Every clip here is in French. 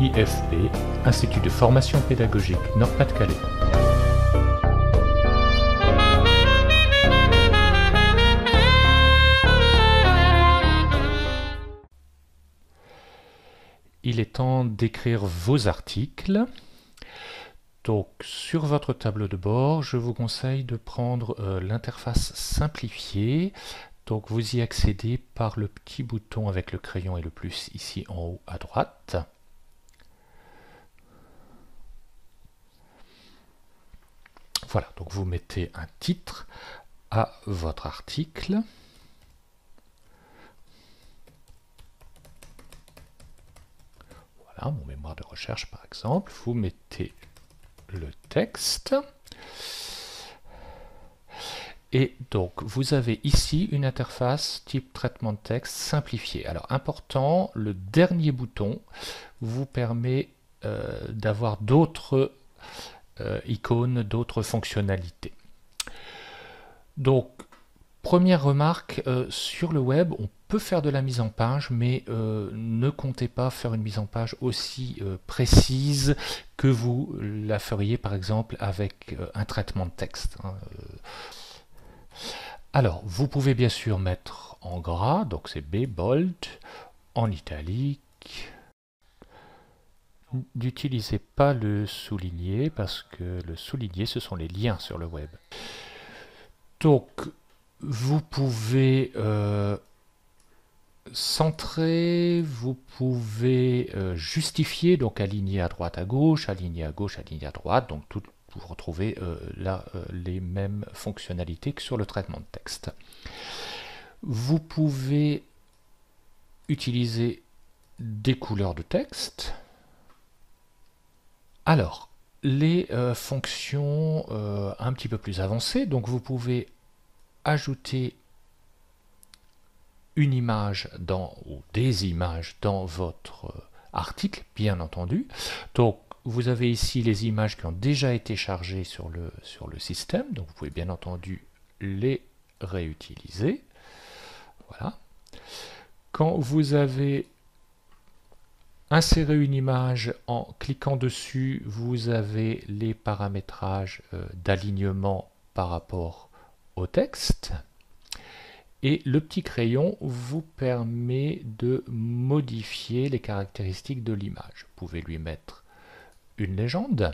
IFP, Institut de formation pédagogique Nord-Pas-de-Calais. Il est temps d'écrire vos articles. Donc sur votre tableau de bord, je vous conseille de prendre euh, l'interface simplifiée. Donc vous y accédez par le petit bouton avec le crayon et le plus ici en haut à droite. Voilà, donc vous mettez un titre à votre article. Voilà, mon mémoire de recherche par exemple. Vous mettez le texte. Et donc, vous avez ici une interface type traitement de texte simplifiée. Alors, important, le dernier bouton vous permet euh, d'avoir d'autres euh, icônes d'autres fonctionnalités. Donc, première remarque, euh, sur le web, on peut faire de la mise en page, mais euh, ne comptez pas faire une mise en page aussi précise que vous la feriez par exemple avec un traitement de texte. Hein, Alors, vous pouvez bien sûr mettre en gras, donc c'est B, bold, en italique, N'utilisez pas le souligné parce que le souligné, ce sont les liens sur le web. Donc, vous pouvez euh, centrer, vous pouvez euh, justifier, donc aligner à droite à gauche, aligner à gauche, aligner à droite, donc vous retrouvez euh, là les mêmes fonctionnalités que sur le traitement de texte. Vous pouvez utiliser des couleurs de texte, alors, les euh, fonctions euh, un petit peu plus avancées, donc vous pouvez ajouter une image dans, ou des images dans votre euh, article, bien entendu. Donc, vous avez ici les images qui ont déjà été chargées sur le, sur le système, donc vous pouvez bien entendu les réutiliser. Voilà. Quand vous avez Insérer une image en cliquant dessus, vous avez les paramétrages euh, d'alignement par rapport au texte. Et le petit crayon vous permet de modifier les caractéristiques de l'image. Vous pouvez lui mettre une légende.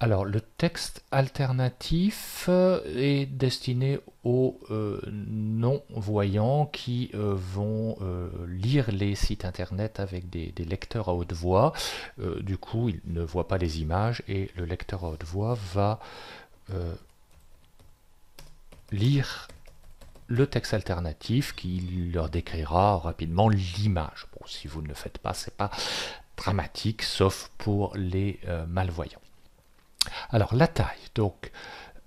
Alors, le texte alternatif euh, est destiné aux euh, non-voyants qui euh, vont lire les sites internet avec des, lecteurs à haute voix. du coup, ils ne voient pas les images et le lecteur à haute voix va lire le texte alternatif qui leur décrira rapidement l'image. si vous ne le faites pas, ce n'est pas dramatique, sauf pour les malvoyants. Alors la taille, donc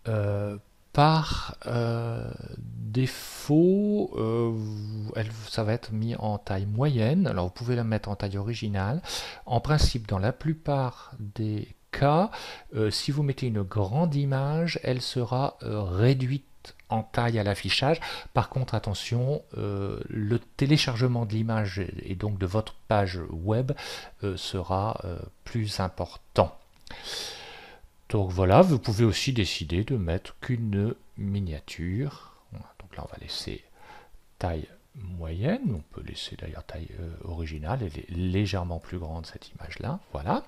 euh, par euh, défaut, euh, elle, ça va être mis en taille moyenne. Alors vous pouvez la mettre en taille originale. En principe, dans la plupart des cas, si vous mettez une grande image, elle sera réduite en taille à l'affichage. Par contre, attention, le téléchargement de l'image et donc de votre page web sera plus important. Donc voilà, vous pouvez aussi décider de mettre qu'une miniature. Donc là, on va laisser taille moyenne. On peut laisser d'ailleurs taille euh, originale. Elle est légèrement plus grande, cette image-là. Voilà.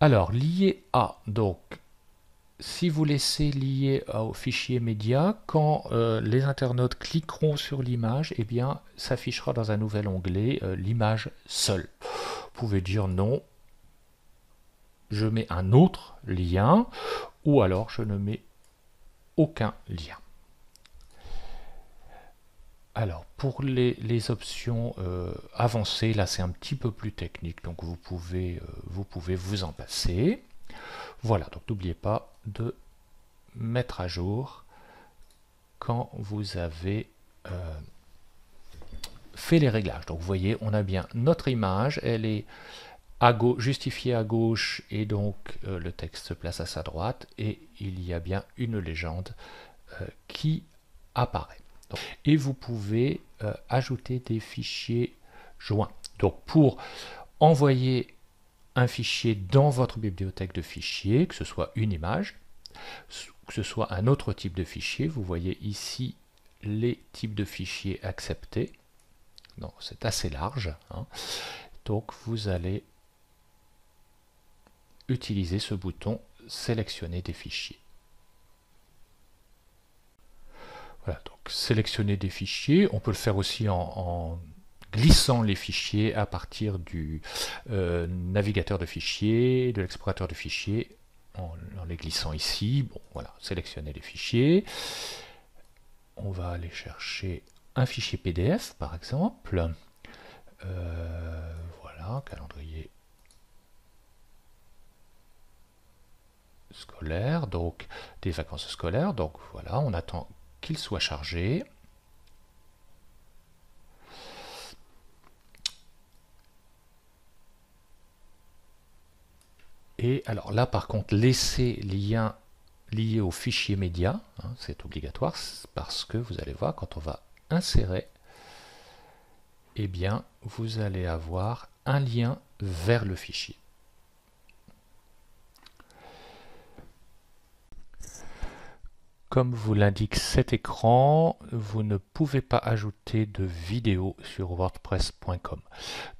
Alors, lié à, donc, si vous laissez lié au fichier média, quand euh, les internautes cliqueront sur l'image, eh bien, s'affichera dans un nouvel onglet euh, l'image seule. Vous pouvez dire non, je mets un autre lien, ou alors je ne mets aucun lien. Alors, pour les, options euh, avancées, là c'est un petit peu plus technique, donc vous pouvez, euh, vous, pouvez vous en passer. Voilà, donc n'oubliez pas de mettre à jour quand vous avez euh, fait les réglages. Donc vous voyez, on a bien notre image, elle est justifié à gauche et donc euh, le texte se place à sa droite et il y a bien une légende euh, qui apparaît. et vous pouvez euh, ajouter des fichiers joints. Donc pour envoyer un fichier dans votre bibliothèque de fichiers, que ce soit une image, que ce soit un autre type de fichier, vous voyez ici les types de fichiers acceptés. C'est assez large. Hein. Donc vous allez utiliser ce bouton sélectionner des fichiers. Voilà, donc sélectionner des fichiers, on peut le faire aussi en, glissant les fichiers à partir du euh, navigateur de fichiers, de l'explorateur de fichiers, en, les glissant ici. Bon, voilà, sélectionner les fichiers. On va aller chercher un fichier PDF, par exemple. Euh, voilà, calendrier scolaire, donc des vacances scolaires. Donc voilà, on attend qu'il soit chargé. Et alors là, par contre, laisser lien lié au fichier média, hein, c'est obligatoire parce que vous allez voir, quand on va insérer, eh bien, vous allez avoir un lien vers le fichier. Comme vous l'indique cet écran, vous ne pouvez pas ajouter de vidéos sur wordpress.com.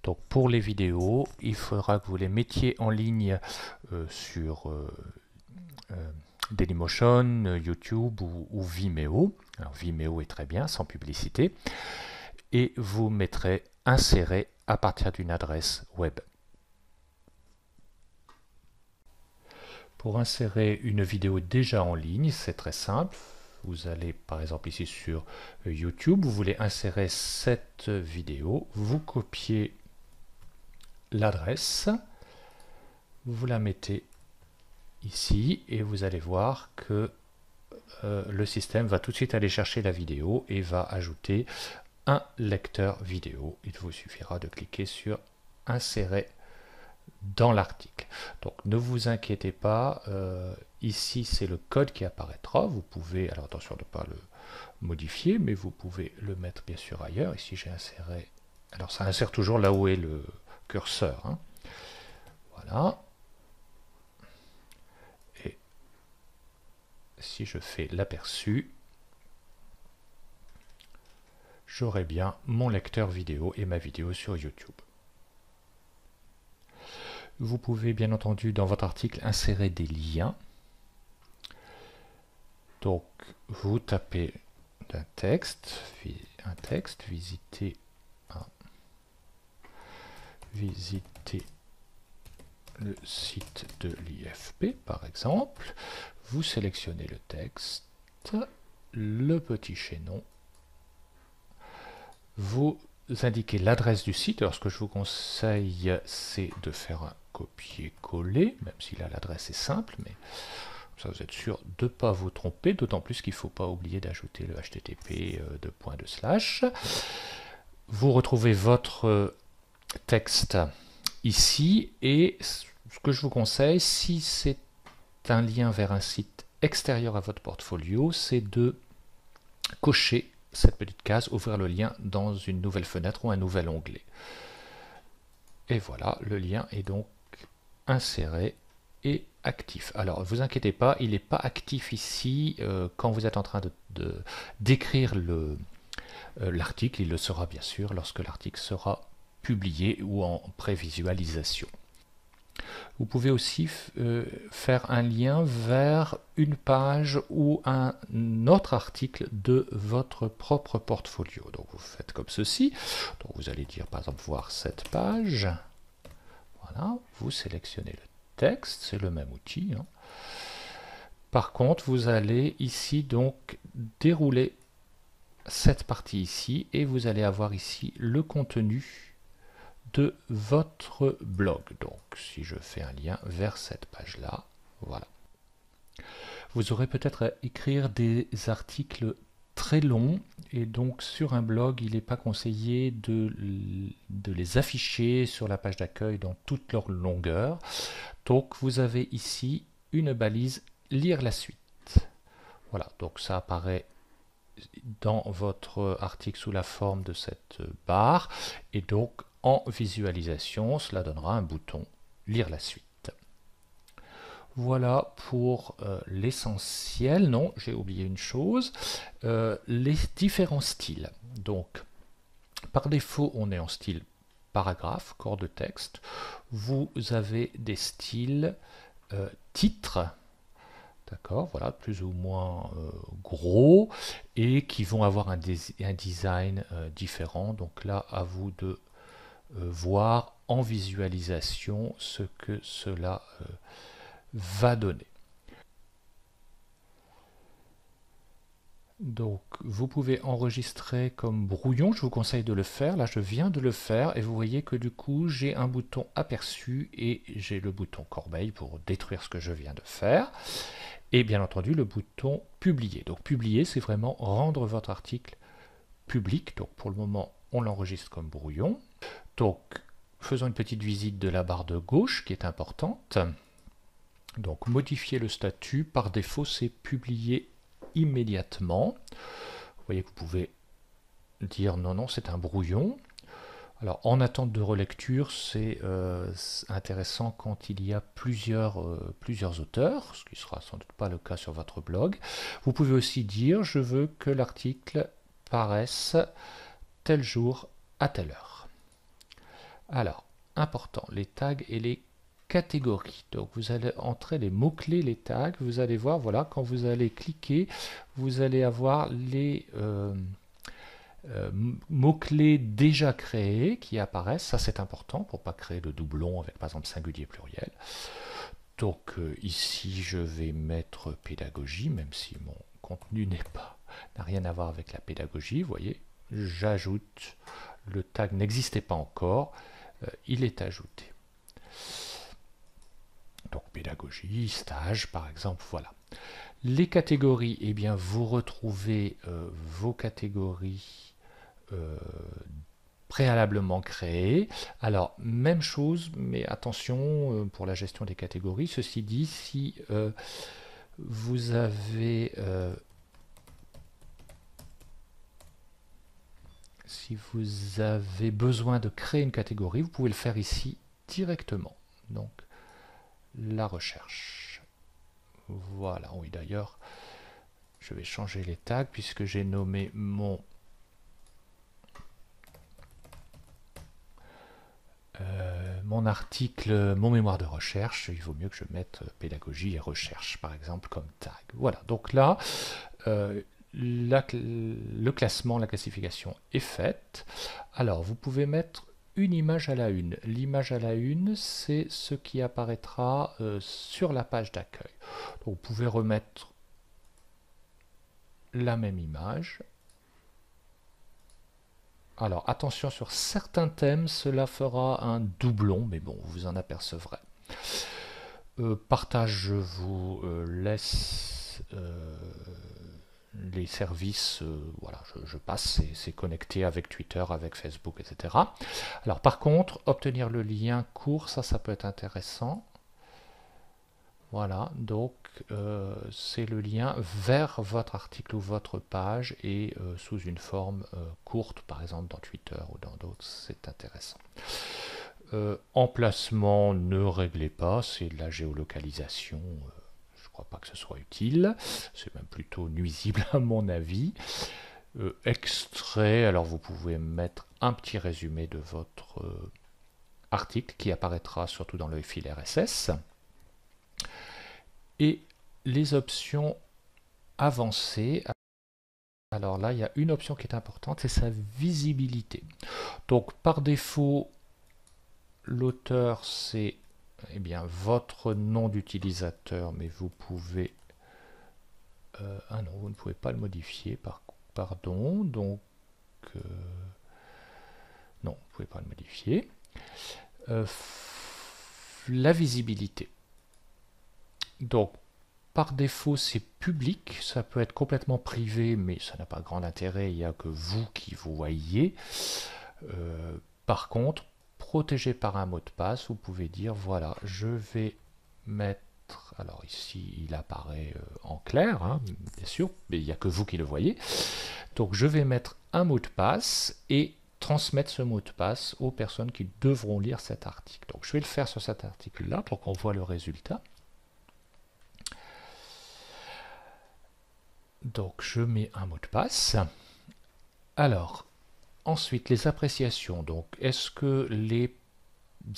Donc pour les vidéos, il faudra que vous les mettiez en ligne euh, sur euh, euh, Dailymotion, YouTube ou, Vimeo. Vimeo est très bien, sans publicité. Et vous mettrez insérer à partir d'une adresse web. Pour insérer une vidéo déjà en ligne, c'est très simple. Vous allez par exemple ici sur euh, YouTube, vous voulez insérer cette vidéo, vous copiez l'adresse, vous la mettez ici et vous allez voir que euh, le système va tout de suite aller chercher la vidéo et va ajouter un lecteur vidéo. Il vous suffira de cliquer sur insérer dans l'article. Donc ne vous inquiétez pas, euh, ici c'est le code qui apparaîtra, vous pouvez, alors attention de ne pas le modifier, mais vous pouvez le mettre bien sûr ailleurs, ici j'ai inséré, alors ça insère toujours là où est le curseur, hein. voilà, et si je fais l'aperçu, j'aurai bien mon lecteur vidéo et ma vidéo sur YouTube. Vous pouvez bien entendu dans votre article insérer des liens. Donc vous tapez un texte, un texte, visiter, un, le site de l'IFP par exemple, vous sélectionnez le texte, le petit chaînon, vous indiquez l'adresse du site, alors ce que je vous conseille c'est de faire un copier-coller, même si là l'adresse est simple, mais ça vous êtes sûr de ne pas vous tromper, d'autant plus qu'il ne faut pas oublier d'ajouter le http euh, de point de slash. Vous retrouvez votre euh, texte ici, et ce que je vous conseille, si c'est un lien vers un site extérieur à votre portfolio, c'est de cocher cette petite case, ouvrir le lien dans une nouvelle fenêtre ou un nouvel onglet. Et voilà, le lien est donc inséré et actif. Alors, vous inquiétez pas, il n'est pas actif ici. Euh, quand vous êtes en train de d'écrire le euh, l'article, il le sera bien sûr lorsque l'article sera publié ou en prévisualisation. Vous pouvez aussi euh, faire un lien vers une page ou un autre article de votre propre portfolio. Donc vous faites comme ceci. Donc vous allez dire par exemple voir cette page vous sélectionnez le texte, c'est le même outil. Hein. Par contre, vous allez ici donc dérouler cette partie ici et vous allez avoir ici le contenu de votre blog. Donc si je fais un lien vers cette page là, voilà. Vous aurez peut-être à écrire des articles très long, et donc sur un blog, il n'est pas conseillé de, de, les afficher sur la page d'accueil dans toute leur longueur. Donc vous avez ici une balise lire la suite. Voilà, donc ça apparaît dans votre article sous la forme de cette barre et donc en visualisation, cela donnera un bouton lire la suite. Voilà pour euh, l'essentiel. Non, j'ai oublié une chose. Euh, les différents styles. Donc, par défaut, on est en style paragraphe, corps de texte. Vous avez des styles euh, titres. D'accord, voilà, plus ou moins gros et qui vont avoir un design différent. Donc là, à vous de voir en visualisation ce que cela va donner. Donc vous pouvez enregistrer comme brouillon, je vous conseille de le faire. Là je viens de le faire et vous voyez que du coup j'ai un bouton aperçu et j'ai le bouton corbeille pour détruire ce que je viens de faire. Et bien entendu le bouton publier. Donc publier c'est vraiment rendre votre article public. Donc pour le moment on l'enregistre comme brouillon. Donc faisons une petite visite de la barre de gauche qui est importante. Donc modifier le statut, par défaut c'est publier immédiatement. Vous voyez que vous pouvez dire non, non, c'est un brouillon. Alors en attente de relecture, c'est euh, intéressant quand il y a plusieurs, euh, plusieurs auteurs, ce qui ne sera sans doute pas le cas sur votre blog. Vous pouvez aussi dire je veux que l'article paraisse tel jour à telle heure. Alors, important, les tags et les catégorie. Donc vous allez entrer les mots-clés, les tags, vous allez voir, voilà, quand vous allez cliquer, vous allez avoir les euh, euh, mots-clés déjà créés qui apparaissent. Ça c'est important pour pas créer le doublon avec par exemple singulier pluriel. Donc euh, ici je vais mettre pédagogie, même si mon contenu n'est pas n'a rien à voir avec la pédagogie, vous voyez. J'ajoute, le tag n'existait pas encore, il est ajouté donc pédagogie, stage par exemple, voilà. Les catégories, eh bien vous retrouvez euh, vos catégories euh, préalablement créées. Alors même chose, mais attention euh, pour la gestion des catégories. Ceci dit, si vous avez si vous avez besoin de créer une catégorie, vous pouvez le faire ici directement. Donc la recherche. Voilà, oui d'ailleurs, je vais changer les tags puisque j'ai nommé mon euh, mon article, mon mémoire de recherche, il vaut mieux que je mette euh, pédagogie et recherche par exemple comme tag. Voilà, donc là, euh, le classement, la classification est faite. Alors, vous pouvez mettre une image à la une. L'image à la une, c'est ce qui apparaîtra euh, sur la page d'accueil. Vous pouvez remettre la même image. Alors attention, sur certains thèmes, cela fera un doublon, mais bon, vous en apercevrez. Euh, partage, je vous euh, laisse les services, euh, voilà, je, passe, c'est connecté avec Twitter, avec Facebook, etc. Alors par contre, obtenir le lien court, ça, ça peut être intéressant. Voilà, donc euh, c'est le lien vers votre article ou votre page et euh, sous une forme courte, par exemple dans Twitter ou dans d'autres, c'est intéressant. emplacement, ne réglez pas, c'est de la géolocalisation crois pas que ce soit utile. C'est même plutôt nuisible à mon avis. Euh, extrait, alors vous pouvez mettre un petit résumé de votre euh, article qui apparaîtra surtout dans le fil RSS. Et les options avancées, alors là il y a une option qui est importante, c'est sa visibilité. Donc par défaut, l'auteur c'est eh bien, votre nom d'utilisateur, mais vous pouvez... Euh, ah non, vous ne pouvez pas le modifier, par, pardon. Donc, euh, non, vous ne pouvez pas le modifier. Euh, la visibilité. Donc, par défaut, c'est public. Ça peut être complètement privé, mais ça n'a pas grand intérêt. Il n'y a que vous qui vous voyez. par contre, protégé par un mot de passe, vous pouvez dire voilà, je vais mettre, alors ici il apparaît euh, en clair, hein, bien sûr, mais il n'y a que vous qui le voyez, donc je vais mettre un mot de passe et transmettre ce mot de passe aux personnes qui devront lire cet article. Donc je vais le faire sur cet article-là pour qu'on voit le résultat. Donc je mets un mot de passe. Alors, Ensuite, les appréciations. Donc, est-ce que les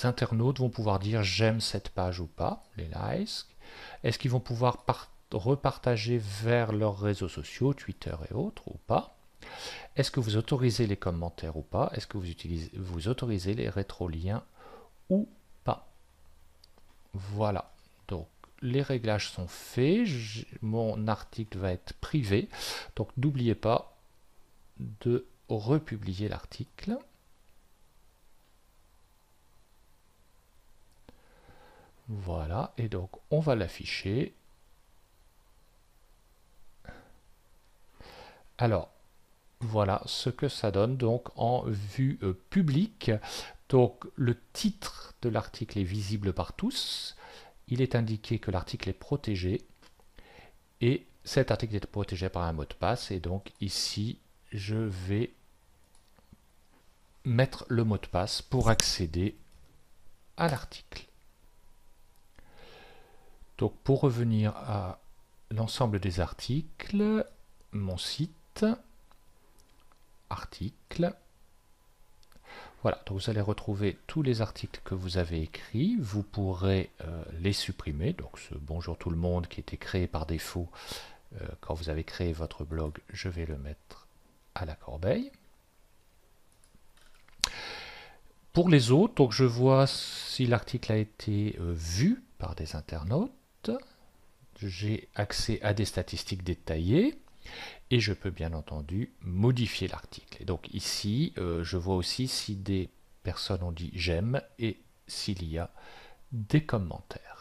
internautes vont pouvoir dire j'aime cette page ou pas, les likes Est-ce qu'ils vont pouvoir repartager vers leurs réseaux sociaux, Twitter et autres, ou pas Est-ce que vous autorisez les commentaires ou pas Est-ce que vous, utilisez, vous autorisez les rétroliens ou pas Voilà. Donc, les réglages sont faits. Mon article va être privé. Donc, n'oubliez pas de republier l'article. Voilà, et donc on va l'afficher. Alors, voilà ce que ça donne donc en vue euh, publique. Donc le titre de l'article est visible par tous. Il est indiqué que l'article est protégé. Et cet article est protégé par un mot de passe. Et donc ici, je vais mettre le mot de passe pour accéder à l'article. Donc pour revenir à l'ensemble des articles, mon site, article voilà, vous allez retrouver tous les articles que vous avez écrits, vous pourrez euh, les supprimer, donc ce bonjour tout le monde qui était créé par défaut euh, quand vous avez créé votre blog, je vais le mettre la corbeille. Pour les autres, donc je vois si l'article a été euh, vu par des internautes. J'ai accès à des statistiques détaillées et je peux bien entendu modifier l'article. Et donc ici, euh, je vois aussi si des personnes ont dit j'aime et s'il y a des commentaires.